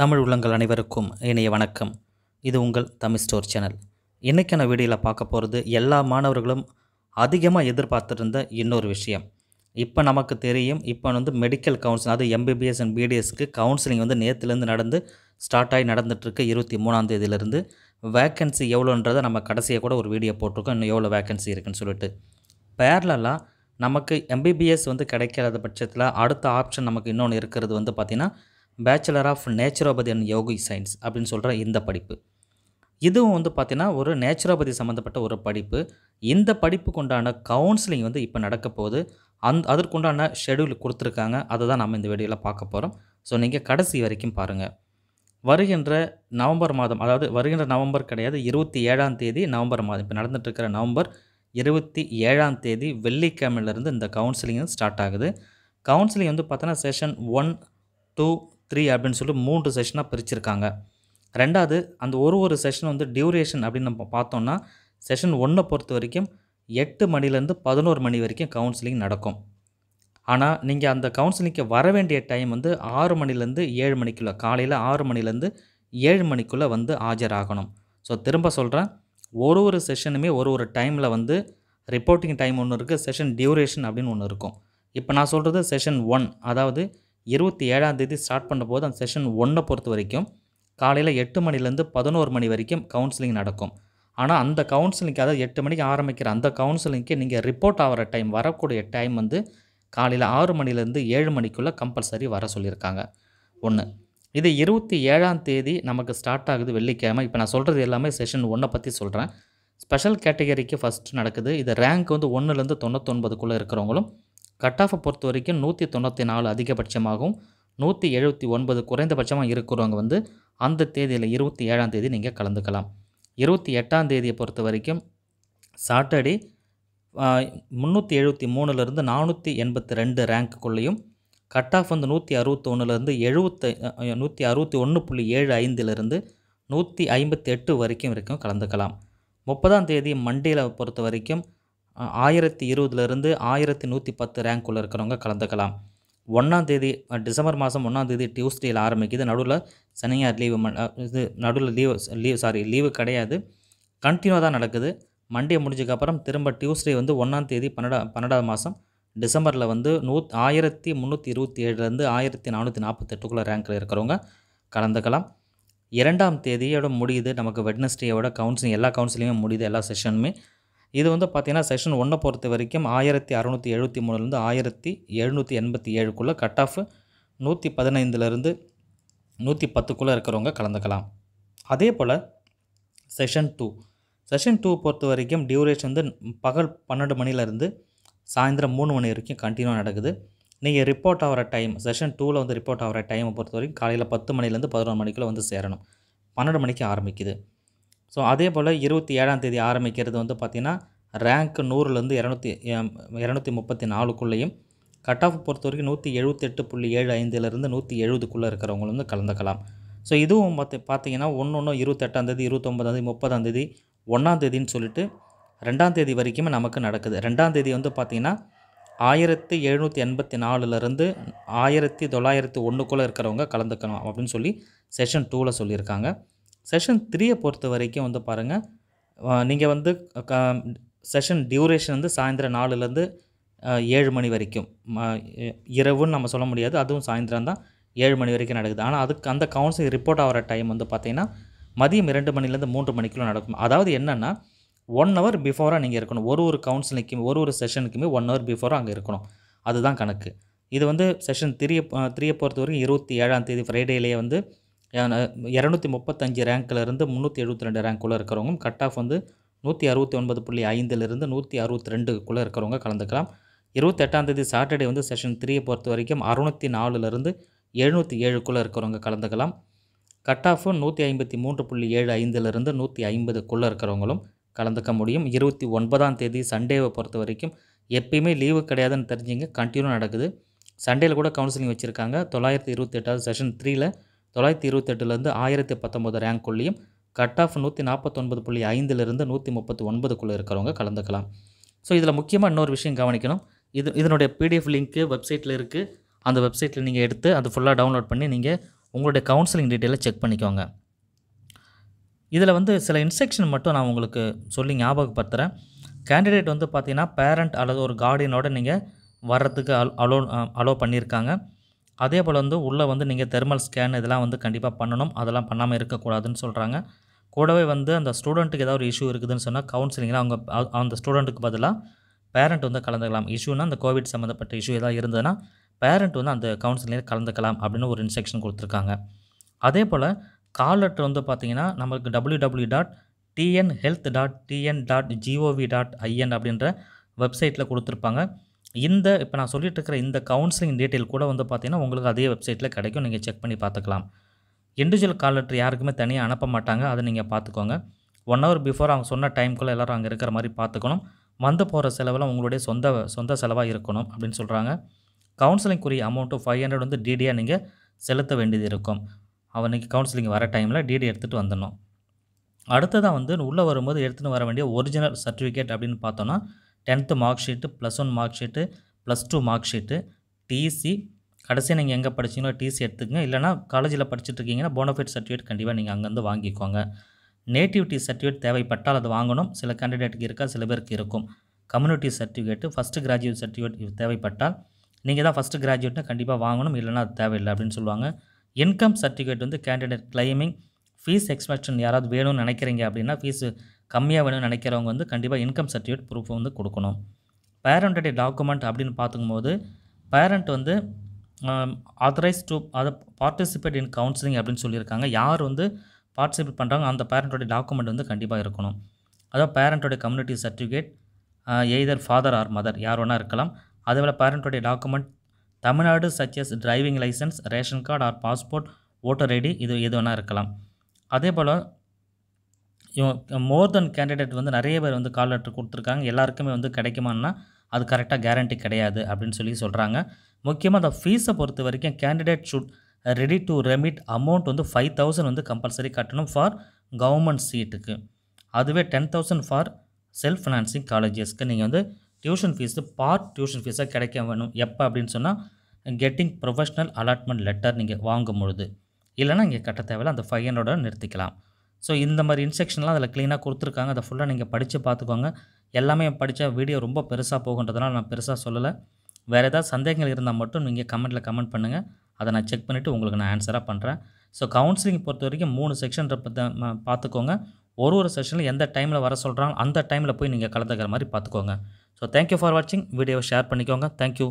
தமிழ் உள்ளங்கள் அனைவருக்கும் இணைய வணக்கம் இது உங்கள் தமிழ் ஸ்டோர் சேனல் இன்றைக்கான வீடியோவில் பார்க்க போகிறது எல்லா மாணவர்களும் அதிகமாக எதிர்பார்த்துருந்த இன்னொரு விஷயம் இப்போ நமக்கு தெரியும் இப்போ வந்து மெடிக்கல் கவுன்சிலிங் அதாவது எம்பிபிஎஸ் அண்ட் பிடிஎஸ்க்கு கவுன்சிலிங் வந்து நேற்றுலேருந்து நடந்து ஸ்டார்ட் ஆகி நடந்துகிட்ருக்கு இருபத்தி மூணாம் தேதியிலேருந்து வேக்கன்சி எவ்வளோன்றதை நம்ம கடைசியாக கூட ஒரு வீடியோ போட்டிருக்கோம் இன்னும் எவ்வளோ வேக்கன்சி இருக்குன்னு சொல்லிட்டு பேர்லலாம் நமக்கு எம்பிபிஎஸ் வந்து கிடைக்காத பட்சத்தில் அடுத்த ஆப்ஷன் நமக்கு இன்னொன்று இருக்கிறது வந்து பார்த்திங்கன்னா bachelor of naturopathy and yogic science அப்படின்னு சொல்கிற இந்த படிப்பு இதுவும் வந்து பார்த்திங்கன்னா ஒரு நேச்சுரோபதி சம்மந்தப்பட்ட ஒரு படிப்பு இந்த படிப்புக்குண்டான கவுன்சிலிங் வந்து இப்போ நடக்க போகுது அந் அதற்குண்டான ஷெடியூல் கொடுத்துருக்காங்க அதை தான் நம்ம இந்த வீடியோவில் பார்க்க போகிறோம் ஸோ நீங்கள் கடைசி வரைக்கும் பாருங்கள் வருகின்ற நவம்பர் மாதம் அதாவது வருகின்ற நவம்பர் கிடையாது இருபத்தி ஏழாம் தேதி நவம்பர் மாதம் இப்போ நடந்துகிட்ருக்கிற நவம்பர் இருபத்தி ஏழாம் தேதி வெள்ளிக்கிழமையிலேருந்து இந்த கவுன்சிலிங் ஸ்டார்ட் ஆகுது கவுன்சிலிங் வந்து பார்த்தோன்னா செஷன் ஒன் டூ த்ரீ அப்படின்னு சொல்லிட்டு மூன்று செஷனாக பிரிச்சிருக்காங்க ரெண்டாவது அந்த ஒரு ஒரு செஷன் வந்து டியூரேஷன் அப்படின்னு நம்ம பார்த்தோன்னா செஷன் ஒன்றை பொறுத்த வரைக்கும் எட்டு மணிலேருந்து பதினோரு மணி வரைக்கும் கவுன்சிலிங் நடக்கும் ஆனால் நீங்கள் அந்த கவுன்சிலிங்க்கு வர வேண்டிய டைம் வந்து ஆறு மணிலேருந்து ஏழு மணிக்குள்ளே காலையில் ஆறு மணிலேருந்து ஏழு மணிக்குள்ளே வந்து ஆஜராகணும் ஸோ திரும்ப சொல்கிறேன் ஒரு ஒரு செஷனுமே ஒரு ஒரு டைமில் வந்து ரிப்போர்ட்டிங் டைம் ஒன்று இருக்குது செஷன் டியூரேஷன் அப்படின்னு ஒன்று இருக்கும் இப்போ நான் சொல்கிறது செஷன் ஒன் அதாவது இருபத்தி ஏழாம் தேதி ஸ்டார்ட் பண்ணும்போது அந்த செஷன் ஒன்றை பொறுத்த வரைக்கும் காலையில் எட்டு மணிலேருந்து பதினோரு மணி வரைக்கும் கவுன்சிலிங் நடக்கும் ஆனால் அந்த கவுன்சிலிங்க்கு அதாவது எட்டு மணிக்கு ஆரம்பிக்கிற அந்த கவுன்சிலிங்க்கு நீங்கள் ரிப்போர்ட் ஆகிற டைம் வரக்கூடிய டைம் வந்து காலையில் ஆறு மணிலேருந்து ஏழு மணிக்குள்ளே கம்பல்சரி வர சொல்லியிருக்காங்க ஒன்று இது இருபத்தி ஏழாம் தேதி நமக்கு ஸ்டார்ட் ஆகுது வெள்ளிக்கிழமை இப்போ நான் சொல்கிறது எல்லாமே செஷன் ஒன்றை பற்றி சொல்கிறேன் ஸ்பெஷல் கேட்டகரிக்கு ஃபஸ்ட்டு நடக்குது இது ரேங்க் வந்து ஒன்றுலேருந்து தொண்ணூத்தொன்பதுக்குள்ளே இருக்கிறவங்களும் கட் ஆஃபை பொறுத்த வரைக்கும் நூற்றி தொண்ணூற்றி நாலு அதிகபட்சமாகவும் நூற்றி எழுபத்தி ஒன்பது குறைந்தபட்சமாக இருக்கிறவங்க வந்து அந்த தேதியில் இருபத்தி ஏழாம் தேதி நீங்கள் கலந்துக்கலாம் இருபத்தி எட்டாம் தேதியை பொறுத்த வரைக்கும் சாட்டர்டே முந்நூற்றி எழுபத்தி மூணுலேருந்து நானூற்றி எண்பத்தி ரெண்டு ரேங்க்குள்ளேயும் கட் ஆஃப் வந்து நூற்றி ஒன்றுலேருந்து எழுபத்த நூற்றி அறுபத்தி ஒன்று புள்ளி ஏழு ஐந்துலேருந்து நூற்றி ஐம்பத்தி எட்டு வரைக்கும் வரைக்கும் கலந்துக்கலாம் முப்பதாம் தேதி மண்டேல பொறுத்த வரைக்கும் ஆயிரத்தி இருபதுலேருந்து ஆயிரத்தி நூற்றி பத்து உள்ள இருக்கிறவங்க கலந்துக்கலாம் ஒன்றாந்தேதி டிசம்பர் மாதம் ஒன்றாந்தேதி டியூஸ்டேயில் ஆரம்பிக்குது நடுவில் சனியார் லீவு இது நடுவில் லீவு லீவ் சாரி லீவு கிடையாது கண்டினியூவாக தான் நடக்குது மண்டே முடிஞ்சதுக்கப்புறம் திரும்ப டியூஸ்டே வந்து ஒன்றாந்தேதி பன்னெண்டா பன்னெண்டாவது மாதம் டிசம்பரில் வந்து நூ ஆயிரத்தி முந்நூற்றி இருபத்தி ஏழுலேருந்து ஆயிரத்தி நானூற்றி நாற்பத்தெட்டுக்குள்ளே ரேங்கில் இருக்கிறவங்க கலந்துக்கலாம் இரண்டாம் தேதியோட முடியுது நமக்கு வெட்னஸ்டேயோட கவுன்சிலிங் எல்லா கவுன்சிலிங்கும் முடியுது எல்லா செஷனுமே இது வந்து பார்த்திங்கன்னா செஷன் ஒன்றை பொறுத்த வரைக்கும் ஆயிரத்தி அறநூற்றி எழுபத்தி மூணுலேருந்து ஆயிரத்தி எழுநூற்றி எண்பத்தி ஏழுக்குள்ளே கட் ஆஃப் நூற்றி பதினைந்துலேருந்து நூற்றி பத்துக்குள்ளே இருக்கிறவங்க கலந்துக்கலாம் அதே போல் செஷன் டூ செஷன் டூ பொறுத்த வரைக்கும் டியூரேஷன் வந்து பகல் பன்னெண்டு மணிலேருந்து சாயந்தரம் மூணு மணி வரைக்கும் கண்டினியூ நடக்குது நீங்கள் ரிப்போர்ட் ஆகிற டைம் செஷன் டூவில் வந்து ரிப்போர்ட் ஆகிற டைமை பொறுத்த வரைக்கும் காலையில் பத்து மணிலேருந்து பதினொன்று மணிக்குள்ளே வந்து சேரணும் பன்னெண்டு மணிக்கு ஆரம்பிக்குது ஸோ அதே போல் இருபத்தி ஏழாம் தேதி ஆரம்பிக்கிறது வந்து பார்த்திங்கன்னா ரேங்க் நூறுலேருந்து இரநூத்தி இரநூத்தி முப்பத்தி நாலுக்குள்ளேயும் கட் ஆஃப் பொறுத்த வரைக்கும் நூற்றி எழுபத்தெட்டு புள்ளி ஏழு ஐந்துலேருந்து நூற்றி எழுபதுக்குள்ளே இருக்கிறவங்க வந்து கலந்துக்கலாம் ஸோ இதுவும் பார்த்து பார்த்திங்கன்னா ஒன்று ஒன்று இருபத்தெட்டாந்தேதி தேதி முப்பதாந்தேதி ஒன்றாந்தேதின்னு சொல்லிட்டு ரெண்டாம் தேதி வரைக்குமே நமக்கு நடக்குது ரெண்டாம் தேதி வந்து பார்த்திங்கன்னா ஆயிரத்தி எழுநூற்றி எண்பத்தி நாலுலேருந்து ஆயிரத்தி தொள்ளாயிரத்தி ஒன்றுக்குள்ளே இருக்கிறவங்க கலந்துக்கணும் அப்படின்னு சொல்லி செஷன் டூவில் சொல்லியிருக்காங்க செஷன் த்ரீயை பொறுத்த வரைக்கும் வந்து பாருங்கள் நீங்கள் வந்து க செஷன் டியூரேஷன் வந்து சாயந்தரம் நாலுலேருந்து ஏழு மணி வரைக்கும் இரவுன்னு நம்ம சொல்ல முடியாது அதுவும் சாயந்தரம் தான் ஏழு மணி வரைக்கும் நடக்குது ஆனால் அதுக்கு அந்த கவுன்சிலிங் ரிப்போர்ட் ஆகிற டைம் வந்து பார்த்திங்கன்னா மதியம் இரண்டு மணிலேருந்து மூன்று மணிக்குள்ளே நடக்கும் அதாவது என்னென்னா ஒன் ஹவர் பிஃபோராக நீங்கள் இருக்கணும் ஒரு ஒரு கவுன்சிலிங்க்கும் ஒரு ஒரு செஷனுக்குமே ஒன் ஹவர் பிஃபோராக அங்கே இருக்கணும் அதுதான் கணக்கு இது வந்து செஷன் திரிய த்ரீயை பொறுத்த வரைக்கும் இருபத்தி ஏழாம் தேதி ஃப்ரைடேலேயே வந்து இரநூத்தி முப்பத்தஞ்சு ரேங்க்லேருந்து முந்நூற்றி எழுபத்தி ரெண்டு ரேங்க்குள்ளே இருக்கிறவங்க கட் ஆஃப் வந்து நூற்றி அறுபத்தி ஒன்பது புள்ளி ஐந்துலேருந்து நூற்றி அறுபத்தி ரெண்டுக்குள்ளே இருக்கிறவங்க கலந்துக்கலாம் இருபத்தெட்டாந்தேதி சாட்டர்டே வந்து செஷன் த்ரீயை பொறுத்த வரைக்கும் அறுநூற்றி நாலுலேருந்து எழுநூற்றி ஏழுக்குள்ளே இருக்கிறவங்க கலந்துக்கலாம் கட் ஆஃப் நூற்றி ஐம்பத்தி மூன்று புள்ளி ஏழு ஐந்துலேருந்து நூற்றி ஐம்பதுக்குள்ளே இருக்கிறவங்களும் கலந்துக்க முடியும் இருபத்தி ஒன்பதாம் தேதி சண்டேவை பொறுத்த வரைக்கும் எப்பயுமே லீவு கிடையாதுன்னு தெரிஞ்சுங்க கண்டினியூ நடக்குது சண்டேயில் கூட கவுன்சிலிங் வச்சுருக்காங்க தொள்ளாயிரத்தி எட்டாவது செஷன் த்ரீயில் தொள்ளாயிரத்தி இருபத்தெட்டுலேருந்து ஆயிரத்தி பத்தொம்போது ரேங்க்குள்ளேயும் கட் ஆஃப் நூற்றி நாற்பத்தொன்பது புள்ளி ஐந்துலேருந்து நூற்றி முப்பத்தி ஒன்பதுக்குள்ளே இருக்கிறவங்க கலந்துக்கலாம் ஸோ இதில் முக்கியமாக இன்னொரு விஷயம் கவனிக்கணும் இது இதனுடைய பிடிஎஃப் லிங்க்கு வெப்சைட்டில் இருக்குது அந்த வெப்சைட்டில் நீங்கள் எடுத்து அது ஃபுல்லாக டவுன்லோட் பண்ணி நீங்கள் உங்களுடைய கவுன்சிலிங் டீட்டெயிலை செக் பண்ணிக்கோங்க இதில் வந்து சில இன்ஸ்ட்ரக்ஷன் மட்டும் நான் உங்களுக்கு சொல்லி ஞாபகப்படுத்துகிறேன் கேண்டிடேட் வந்து பார்த்திங்கன்னா பேரண்ட் அல்லது ஒரு கார்டியனோட நீங்கள் வர்றதுக்கு அலோ அலோ பண்ணியிருக்காங்க அதே போல் வந்து உள்ளே வந்து நீங்கள் தெர்மல் ஸ்கேன் இதெல்லாம் வந்து கண்டிப்பாக பண்ணணும் அதெல்லாம் பண்ணாமல் இருக்கக்கூடாதுன்னு சொல்கிறாங்க கூடவே வந்து அந்த ஸ்டூடெண்ட்டுக்கு ஏதாவது ஒரு இஷ்யூ இருக்குதுன்னு சொன்னால் கவுன்சிலிங்கில் அவங்க அந்த ஸ்டூடெண்ட்டுக்கு பதிலாக பேரண்ட் வந்து கலந்துக்கலாம் இஷ்யூனால் அந்த கோவிட் சம்மந்தப்பட்ட இஷ்யூ ஏதாவது இருந்ததுன்னா பேரண்ட் வந்து அந்த கவுன்சிலிங்கில் கலந்துக்கலாம் அப்படின்னு ஒரு இன்ஸ்ட்ரக்ஷன் கொடுத்துருக்காங்க அதே போல் கால் லெட்டர் வந்து பார்த்திங்கன்னா நம்மளுக்கு W W dot TN health dot TN dot GOV dot IN அப்படின்ற வெப்சைட்டில் கொடுத்துருப்பாங்க இந்த இப்போ நான் சொல்லிட்டு இருக்கிற இந்த கவுன்சிலிங் டீட்டெயில் கூட வந்து பார்த்திங்கன்னா உங்களுக்கு அதே வெப்சைட்டில் கிடைக்கும் நீங்கள் செக் பண்ணி பார்த்துக்கலாம் இண்டிவிஜுவல் கால் லெட்டர் யாருக்குமே தனியாக அனுப்ப மாட்டாங்க அதை நீங்கள் பார்த்துக்கோங்க ஒன் ஹவர் பிஃபோர் அவங்க சொன்ன டைம்குள்ளே எல்லோரும் அங்கே இருக்கிற மாதிரி பார்த்துக்கணும் வந்து போகிற செலவெல்லாம் உங்களுடைய சொந்த சொந்த செலவாக இருக்கணும் அப்படின்னு சொல்கிறாங்க கவுன்சிலிங்குரிய அமௌண்ட்டு ஃபைவ் ஹண்ட்ரட் வந்து டிடியாக நீங்கள் செலுத்த வேண்டியது இருக்கும் அவனுக்கு கவுன்சிலிங் வர டைமில் டிடி எடுத்துகிட்டு வந்துடணும் அடுத்ததாக வந்து உள்ளே வரும்போது எடுத்துகிட்டு வர வேண்டிய ஒரிஜினல் சர்டிஃபிகேட் அப்படின்னு பார்த்தோன்னா tenth mark sheet plus one mark sheet plus two mark sheet TC கடைசி நீங்கள் எங்கே படிச்சிங்களோ டிசி எடுத்துக்கங்க இல்லைனா காலேஜில் படிச்சுட்டு இருக்கீங்கன்னா போனோஃபைட் சர்டிஃபிகேட் கண்டிப்பாக நீங்கள் அங்கேருந்து வாங்கிக்கோங்க நேட்டிவிட்டி சர்டிஃபிகேட் தேவைப்பட்டால் அது வாங்கணும் சில கேண்டிடேட்டுக்கு இருக்கா சில பேருக்கு இருக்கும் community certificate first graduate certificate தேவைப்பட்டால் நீங்கள் தான் ஃபஸ்ட்டு கிராஜுவேட்னா கண்டிப்பாக வாங்கணும் இல்லைனா அது தேவையில்லை அப்படின்னு சொல்லுவாங்க இன்கம் சர்டிஃபிகேட் வந்து கேண்டிடேட் கிளைமிங் ஃபீஸ் எக்ஸ்பெக்ஷன் யாராவது வேணும்னு நினைக்கிறீங்க அப்படின்னா ஃபீஸ் கம்மியாக வேணும்னு நினைக்கிறவங்க வந்து கண்டிப்பாக இன்கம் சர்டிஃபிகேட் ப்ரூஃப் வந்து கொடுக்கணும் பேரண்ட்டுடைய டாக்குமெண்ட் அப்படின்னு பார்த்துக்கும்போது பேரண்ட் வந்து ஆத்தரைஸ் டு அதை பார்ட்டிசிபேட் இன் கவுன்சிலிங் அப்படின்னு சொல்லியிருக்காங்க யார் வந்து பார்ட்டிசிபேட் பண்ணுறாங்க அந்த பேரண்ட்டோடைய டாக்குமெண்ட் வந்து கண்டிப்பாக இருக்கணும் அதாவது பேரண்ட்டோடைய community certificate either father or mother யார் வேணால் இருக்கலாம் அதேபோல் பேரண்ட்டோடைய document Tamil Nadu such as driving licence ration card or passport voter ID இது எது வேணால் இருக்கலாம் அதே போல் இவன் மோர் தென் கேண்டிடேட் வந்து நிறைய பேர் வந்து கால் லெட்டர் கொடுத்துருக்காங்க எல்லாருக்குமே வந்து கிடைக்குமான்னா அது கரெக்டாக கேரண்டி கிடையாது அப்படின்னு சொல்லி சொல்கிறாங்க முக்கியமாக அந்த ஃபீஸை பொறுத்த வரைக்கும் candidate should ready to remit amount வந்து ஃபைவ் தௌசண்ட் வந்து கம்பல்சரி கட்டணும் ஃபார் கவர்மெண்ட் சீட்டுக்கு அதுவே ten thousand for self financing காலேஜஸ்க்கு நீங்கள் வந்து டியூஷன் ஃபீஸு பார்ட் டியூஷன் ஃபீஸாக கிடைக்க வேணும் எப்போ அப்படின்னு சொன்னால் கெட்டிங் ப்ரொஃபஷ்னல் அலாட்மெண்ட் லெட்டர் நீங்கள் வாங்கும் பொழுது இல்லைனா இங்கே கட்ட தேவையில்ல அந்த ஃபைவ் ஹண்ட்ரோட நிறுத்திக்கலாம் ஸோ இந்த மாதிரி இன்ஸ்ட்ரக்ஷன்லாம் அதில் க்ளீனாக கொடுத்துருக்காங்க அதை ஃபுல்லாக நீங்கள் படித்து பார்த்துக்கோங்க எல்லாமே படித்த வீடியோ ரொம்ப பெருசாக போகுன்றதுனால நான் பெருசாக சொல்லலை வேறு ஏதாவது சந்தேகங்கள் இருந்தால் மட்டும் நீங்கள் கமெண்ட்டில் கமெண்ட் பண்ணுங்கள் அதை நான் செக் பண்ணிவிட்டு உங்களுக்கு நான் ஆன்சராக பண்ணுறேன் ஸோ கவுன்சிலிங் பொறுத்த வரைக்கும் மூணு செக்ஷன் பார்த்துக்கோங்க ஒரு ஒரு செஷனில் எந்த டைமில் வர சொல்கிறாங்களோ அந்த டைமில் போய் நீங்கள் கலந்துக்கிற மாதிரி பார்த்துக்கோங்க ஸோ தேங்க்யூ ஃபார் வாட்சிங் வீடியோவை ஷேர் பண்ணிக்கோங்க தேங்க்யூ